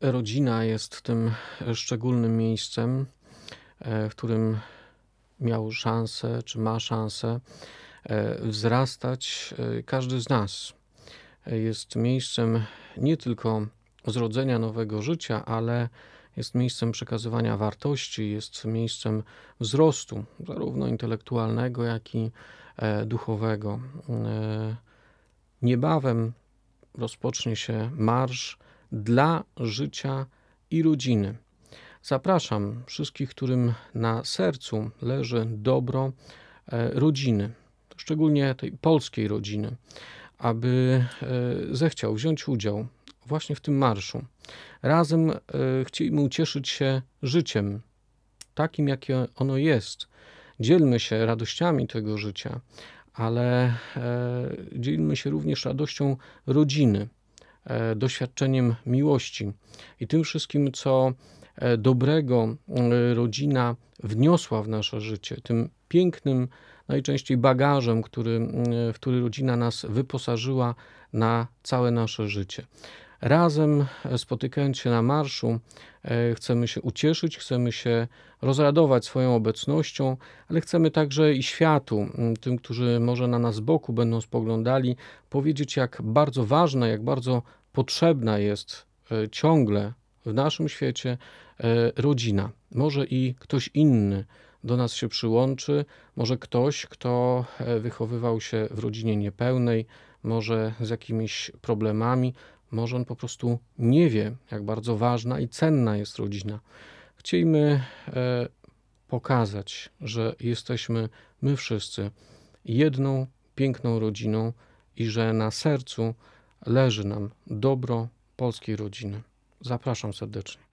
rodzina jest tym e, szczególnym miejscem, e, w którym miał szansę, czy ma szansę e, wzrastać każdy z nas. Jest miejscem nie tylko zrodzenia nowego życia, ale jest miejscem przekazywania wartości, jest miejscem wzrostu, zarówno intelektualnego, jak i duchowego. Niebawem rozpocznie się marsz dla życia i rodziny. Zapraszam wszystkich, którym na sercu leży dobro e, rodziny, szczególnie tej polskiej rodziny, aby e, zechciał wziąć udział właśnie w tym marszu. Razem e, chcielibyśmy ucieszyć się życiem, takim jakie ono jest. Dzielmy się radościami tego życia, ale dzielmy się również radością rodziny E, doświadczeniem miłości i tym wszystkim, co e, dobrego e, rodzina wniosła w nasze życie, tym pięknym, najczęściej bagażem, który, w który rodzina nas wyposażyła na całe nasze życie. Razem, e, spotykając się na marszu, e, chcemy się ucieszyć, chcemy się rozradować swoją obecnością, ale chcemy także i światu, tym, którzy może na nas z boku będą spoglądali, powiedzieć, jak bardzo ważna, jak bardzo potrzebna jest e, ciągle w naszym świecie rodzina. Może i ktoś inny do nas się przyłączy, może ktoś, kto wychowywał się w rodzinie niepełnej, może z jakimiś problemami, może on po prostu nie wie, jak bardzo ważna i cenna jest rodzina. Chcielibyśmy e, pokazać, że jesteśmy my wszyscy jedną piękną rodziną i że na sercu leży nam dobro polskiej rodziny. Zapraszam serdecznie.